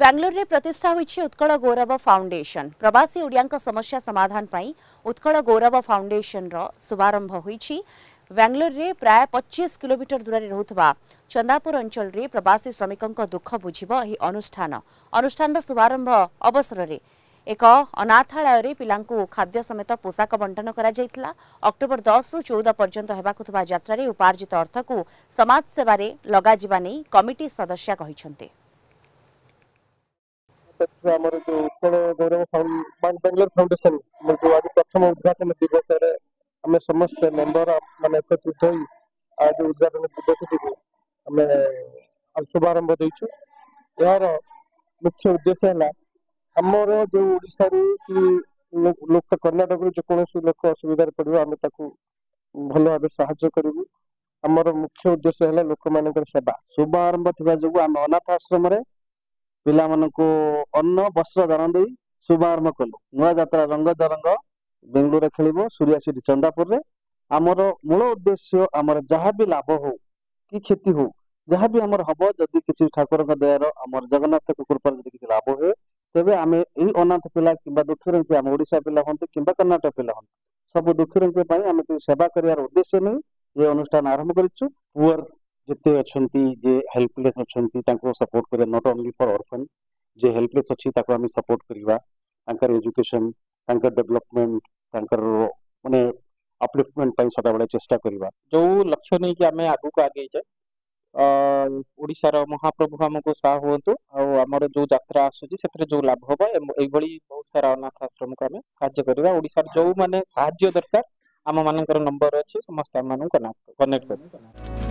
ବ୍ୟାଙ୍ଗଲୋରରେ ପ୍ରତିଷ୍ଠା ହୋଇଛି ଉତ୍କଳ ଗୌରବ ଫାଉଣ୍ଡେସନ ପ୍ରବାସୀ ଓଡ଼ିଆଙ୍କ ସମସ୍ୟା ସମାଧାନ ପାଇଁ ଉତ୍କଳ ଗୌରବ ଫାଉଣ୍ଡେସନର ଶୁଭାରମ୍ଭ ହୋଇଛି ବ୍ୟାଙ୍ଗଲୋରରେ ପ୍ରାୟ ପଚିଶ କିଲୋମିଟର ଦୂରରେ ରହୁଥିବା ଚନ୍ଦାପୁର ଅଞ୍ଚଳରେ ପ୍ରବାସୀ ଶ୍ରମିକଙ୍କ ଦୁଃଖ ବୁଝିବ ଏହି ଅନୁଷ୍ଠାନ ଅନୁଷ୍ଠାନର ଶୁଭାରମ୍ଭ ଅବସରରେ ଏକ ଅନାଥାଳୟରେ ପିଲାଙ୍କୁ ଖାଦ୍ୟ ସମେତ ପୋଷାକ ବଣ୍ଟନ କରାଯାଇଥିଲା ଅକ୍ଟୋବର ଦଶରୁ ଚଉଦ ପର୍ଯ୍ୟନ୍ତ ହେବାକୁ ଥିବା ଯାତ୍ରାରେ ଉପାର୍ଜିତ ଅର୍ଥକୁ ସମାଜସେବାରେ ଲଗାଯିବା ନେଇ କମିଟି ସଦସ୍ୟା କହିଛନ୍ତି आमर फाउंडेसन जो आज प्रथम उद्घाटन दिवस समस्त मेम्बर मान एकत्रित आज उद्घाटन दिवस टी आम शुभारंभ दे यार मुख्य उद्देश्य है जो ओडा कि लोक कर्णाटक जेकोसी लोक असुविधा पड़ो आम भल भाव साबू आमर मुख्य उद्देश्य है लोक मान सेवा शुभारंभ थी अनाथ आश्रम ପିଲାମାନଙ୍କୁ ଅନ୍ନ ବସ୍ତ୍ର ଦାନ ଦେଇ ଶୁଭାରମ୍ଭ କଲୁ ନୂଆ ଯାତ୍ରା ରଙ୍ଗ ଜରଙ୍ଗ ବେଙ୍ଗଲୋରରେ ଖେଳିବ ସୂର୍ୟା ସିଟି ଚନ୍ଦାପୁରରେ ଆମର ମୂଳ ଉଦ୍ଦେଶ୍ୟ ଆମର ଯାହା ବି ଲାଭ ହଉ କି କ୍ଷତି ହଉ ଯାହା ବି ଆମର ହବ ଯଦି କିଛି ଠାକୁରଙ୍କ ଦୟାର ଆମର ଜଗନ୍ନାଥଙ୍କ କୃପାରେ ଯଦି କିଛି ଲାଭ ହୁଏ ତେବେ ଆମେ ଏଇ ଅନାଥ ପିଲା କିମ୍ବା ଦୁଃଖୀ ଦୁଃଖୀରଙ୍କ ଆମ ଓଡ଼ିଶା ପିଲା ହୁଅନ୍ତୁ କିମ୍ବା କର୍ଣ୍ଣାଟକ ପିଲା ହୁଅନ୍ତୁ ସବୁ ଦୁଃଖୀ ଦୁଃଖୀରଙ୍କ ପାଇଁ ଆମେ ସେବା କରିବାର ଉଦ୍ଦେଶ୍ୟ ନେଇ ଏ ଅନୁଷ୍ଠାନ ଆରମ୍ଭ କରିଛୁ ପୁଅର जिते अच्छा जे हेल्पलेस अच्छा सपोर्ट करवा नट ओनली फर अर्फन जे हेल्पलेस अच्छी सपोर्ट करवा एजुकेशन डेवलपमेंट मानने अपलिफ्टमेंट सदा बड़े चेस्टा करवा जो लक्ष्य नहीं कि आम को आगे ओडार महाप्रभु आमको साह हूँ आमर जो जित्रा आसूस जो लाभ हम ये बहुत सारा अनाथ आश्रम को आम साड़ जो मैंने साहय दरकार आम मान नंबर अच्छे समस्त कनेक्ट कर